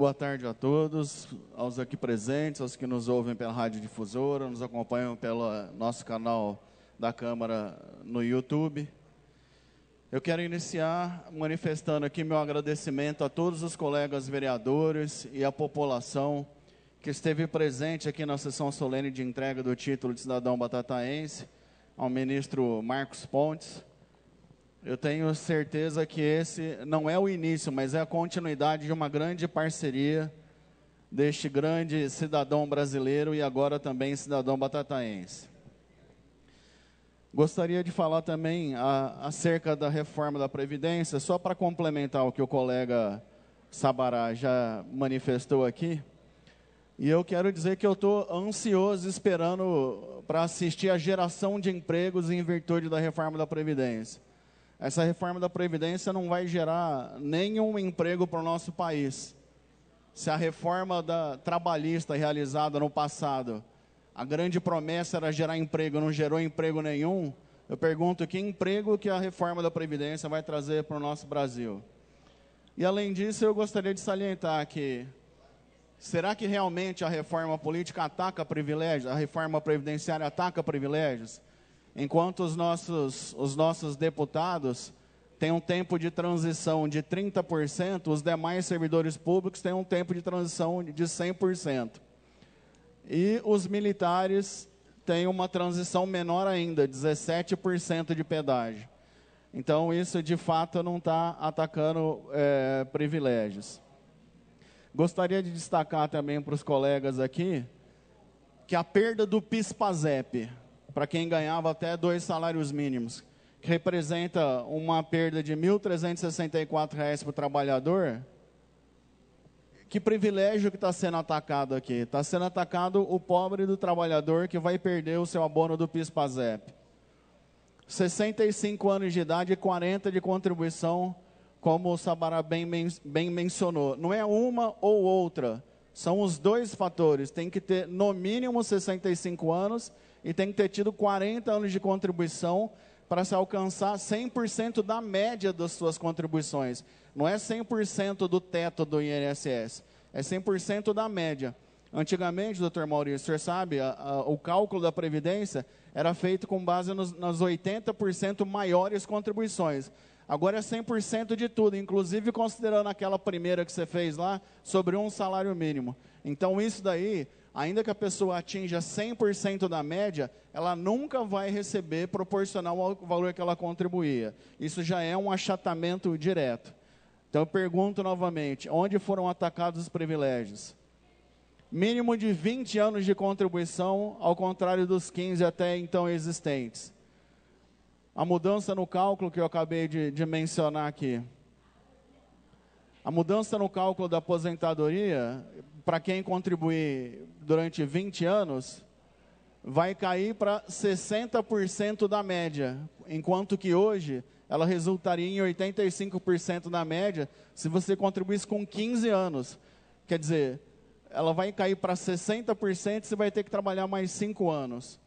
Boa tarde a todos, aos aqui presentes, aos que nos ouvem pela Rádio Difusora, nos acompanham pelo nosso canal da Câmara no YouTube. Eu quero iniciar manifestando aqui meu agradecimento a todos os colegas vereadores e à população que esteve presente aqui na sessão solene de entrega do título de cidadão batataense, ao ministro Marcos Pontes, eu tenho certeza que esse não é o início, mas é a continuidade de uma grande parceria deste grande cidadão brasileiro e agora também cidadão batataense. Gostaria de falar também a, acerca da reforma da Previdência, só para complementar o que o colega Sabará já manifestou aqui. E eu quero dizer que eu estou ansioso, esperando para assistir a geração de empregos em virtude da reforma da Previdência essa reforma da Previdência não vai gerar nenhum emprego para o nosso país. Se a reforma da, trabalhista realizada no passado, a grande promessa era gerar emprego, não gerou emprego nenhum, eu pergunto que emprego que a reforma da Previdência vai trazer para o nosso Brasil. E além disso, eu gostaria de salientar que será que realmente a reforma política ataca privilégios? A reforma previdenciária ataca privilégios? enquanto os nossos, os nossos deputados têm um tempo de transição de 30%, os demais servidores públicos têm um tempo de transição de 100%. E os militares têm uma transição menor ainda, 17% de pedágio. Então, isso de fato não está atacando é, privilégios. Gostaria de destacar também para os colegas aqui que a perda do PIS-PASEP, para quem ganhava até dois salários mínimos, que representa uma perda de R$ 1.364 para o trabalhador, que privilégio que está sendo atacado aqui? Está sendo atacado o pobre do trabalhador que vai perder o seu abono do PIS-PASEP. 65 anos de idade e 40 de contribuição, como o Sabará bem, bem mencionou. Não é uma ou outra, são os dois fatores. Tem que ter no mínimo 65 anos e tem que ter tido 40 anos de contribuição para se alcançar 100% da média das suas contribuições. Não é 100% do teto do INSS, é 100% da média. Antigamente, doutor Maurício, o senhor sabe, a, a, o cálculo da Previdência era feito com base nos, nas 80% maiores contribuições. Agora é 100% de tudo, inclusive considerando aquela primeira que você fez lá, sobre um salário mínimo. Então, isso daí ainda que a pessoa atinja 100% da média, ela nunca vai receber proporcional ao valor que ela contribuía. Isso já é um achatamento direto. Então eu pergunto novamente: onde foram atacados os privilégios? Mínimo de 20 anos de contribuição, ao contrário dos 15 até então existentes. A mudança no cálculo que eu acabei de, de mencionar aqui. A mudança no cálculo da aposentadoria para quem contribuir durante 20 anos, vai cair para 60% da média, enquanto que hoje ela resultaria em 85% da média se você contribuísse com 15 anos. Quer dizer, ela vai cair para 60% e você vai ter que trabalhar mais 5 anos.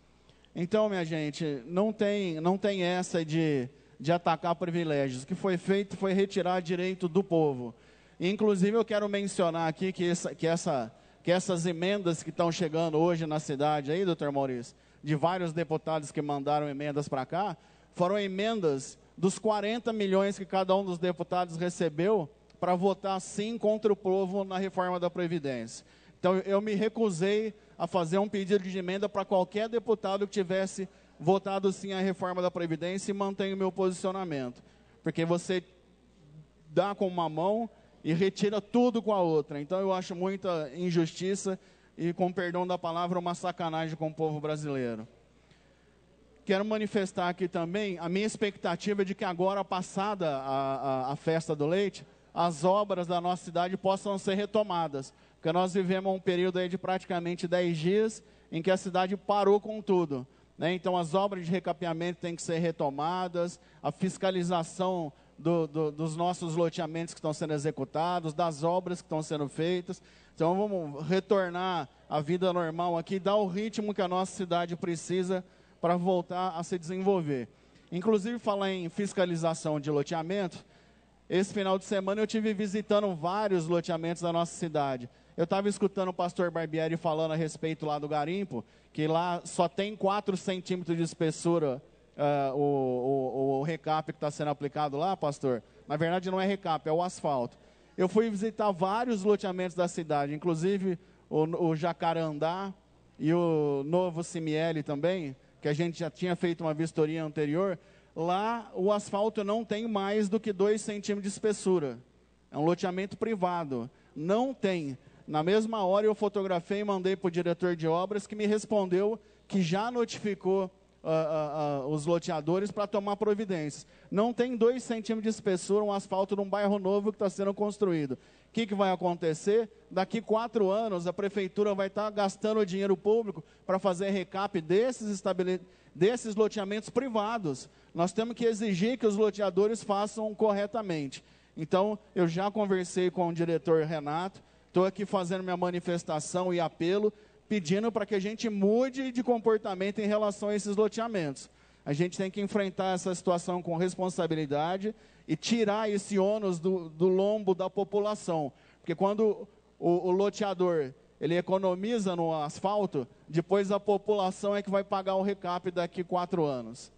Então, minha gente, não tem, não tem essa de, de atacar privilégios. O que foi feito foi retirar direito do povo. Inclusive, eu quero mencionar aqui que, essa, que, essa, que essas emendas que estão chegando hoje na cidade, aí, doutor Maurício, de vários deputados que mandaram emendas para cá, foram emendas dos 40 milhões que cada um dos deputados recebeu para votar sim contra o povo na reforma da Previdência. Então, eu me recusei a fazer um pedido de emenda para qualquer deputado que tivesse votado sim à reforma da Previdência e mantenho o meu posicionamento. Porque você dá com uma mão e retira tudo com a outra. Então eu acho muita injustiça e, com perdão da palavra, uma sacanagem com o povo brasileiro. Quero manifestar aqui também a minha expectativa de que agora, passada a, a, a festa do leite, as obras da nossa cidade possam ser retomadas. Porque nós vivemos um período aí de praticamente 10 dias em que a cidade parou com tudo. Né? Então, as obras de recapeamento têm que ser retomadas, a fiscalização do, do, dos nossos loteamentos que estão sendo executados, das obras que estão sendo feitas. Então vamos retornar à vida normal aqui, dar o ritmo que a nossa cidade precisa para voltar a se desenvolver. Inclusive, falar em fiscalização de loteamento, esse final de semana eu tive visitando vários loteamentos da nossa cidade. Eu estava escutando o pastor Barbieri falando a respeito lá do garimpo, que lá só tem 4 centímetros de espessura uh, o, o, o recap que está sendo aplicado lá, pastor? Na verdade, não é recap, é o asfalto. Eu fui visitar vários loteamentos da cidade, inclusive o, o Jacarandá e o Novo Simiele também, que a gente já tinha feito uma vistoria anterior. Lá o asfalto não tem mais do que 2 centímetros de espessura. É um loteamento privado. Não tem. Na mesma hora eu fotografei e mandei para o diretor de obras que me respondeu que já notificou uh, uh, os loteadores para tomar providências. Não tem dois centímetros de espessura um asfalto num bairro novo que está sendo construído. O que, que vai acontecer? Daqui quatro anos, a prefeitura vai estar tá gastando dinheiro público para fazer recap desses estabelecimentos desses loteamentos privados. Nós temos que exigir que os loteadores façam corretamente. Então, eu já conversei com o diretor Renato, estou aqui fazendo minha manifestação e apelo pedindo para que a gente mude de comportamento em relação a esses loteamentos. A gente tem que enfrentar essa situação com responsabilidade e tirar esse ônus do, do lombo da população. Porque quando o, o loteador ele economiza no asfalto, depois a população é que vai pagar o recap daqui quatro anos.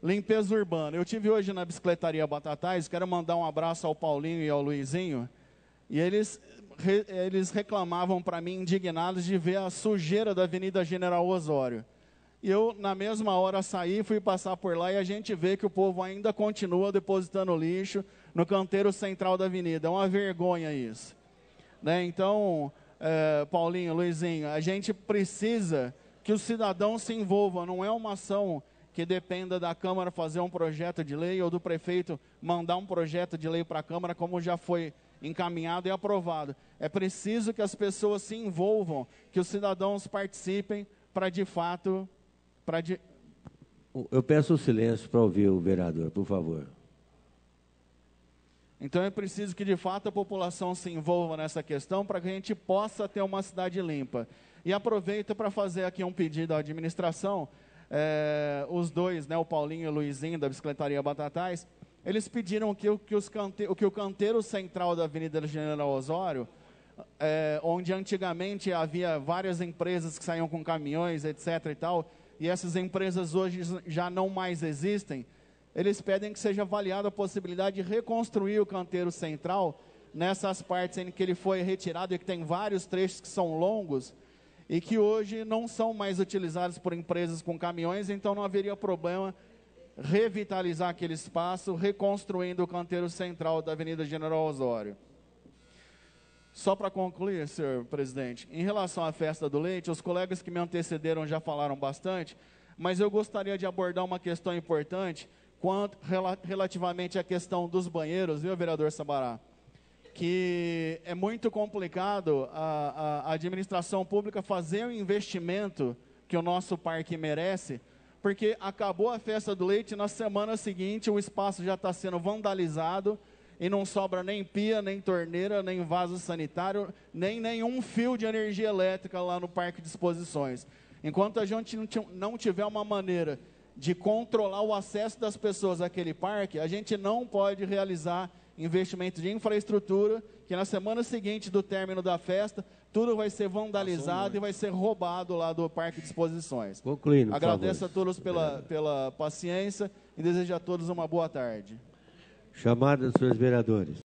Limpeza urbana. Eu tive hoje na bicicletaria Batatais, quero mandar um abraço ao Paulinho e ao Luizinho. E eles eles reclamavam para mim, indignados, de ver a sujeira da Avenida General Osório. E eu, na mesma hora, saí, fui passar por lá e a gente vê que o povo ainda continua depositando lixo no canteiro central da avenida. É uma vergonha isso. Né? Então, é, Paulinho, Luizinho, a gente precisa que o cidadão se envolva, não é uma ação que dependa da Câmara fazer um projeto de lei ou do prefeito mandar um projeto de lei para a Câmara, como já foi encaminhado e aprovado. É preciso que as pessoas se envolvam, que os cidadãos participem para de fato. Pra de... Eu peço o silêncio para ouvir o vereador, por favor. Então é preciso que de fato a população se envolva nessa questão para que a gente possa ter uma cidade limpa. E aproveito para fazer aqui um pedido à administração. É, os dois, né, o Paulinho e o Luizinho da Bicicletaria Batatais, eles pediram que, que, os cante, que o canteiro central da Avenida General Osório, é, onde antigamente havia várias empresas que saíam com caminhões, etc. e tal, e essas empresas hoje já não mais existem, eles pedem que seja avaliada a possibilidade de reconstruir o canteiro central nessas partes em que ele foi retirado e que tem vários trechos que são longos e que hoje não são mais utilizados por empresas com caminhões, então não haveria problema revitalizar aquele espaço, reconstruindo o canteiro central da Avenida General Osório. Só para concluir, senhor presidente, em relação à festa do leite, os colegas que me antecederam já falaram bastante, mas eu gostaria de abordar uma questão importante quanto, relativamente à questão dos banheiros, viu, vereador Sabará? Que é muito complicado a, a administração pública fazer o investimento que o nosso parque merece porque acabou a festa do leite, na semana seguinte o espaço já está sendo vandalizado e não sobra nem pia, nem torneira, nem vaso sanitário, nem nenhum fio de energia elétrica lá no parque de exposições. Enquanto a gente não tiver uma maneira de controlar o acesso das pessoas àquele parque, a gente não pode realizar investimento de infraestrutura, que na semana seguinte do término da festa, tudo vai ser vandalizado e vai ser roubado lá do Parque de Exposições. Concluindo, Agradeço a todos pela, pela paciência e desejo a todos uma boa tarde. Chamada dos seus vereadores.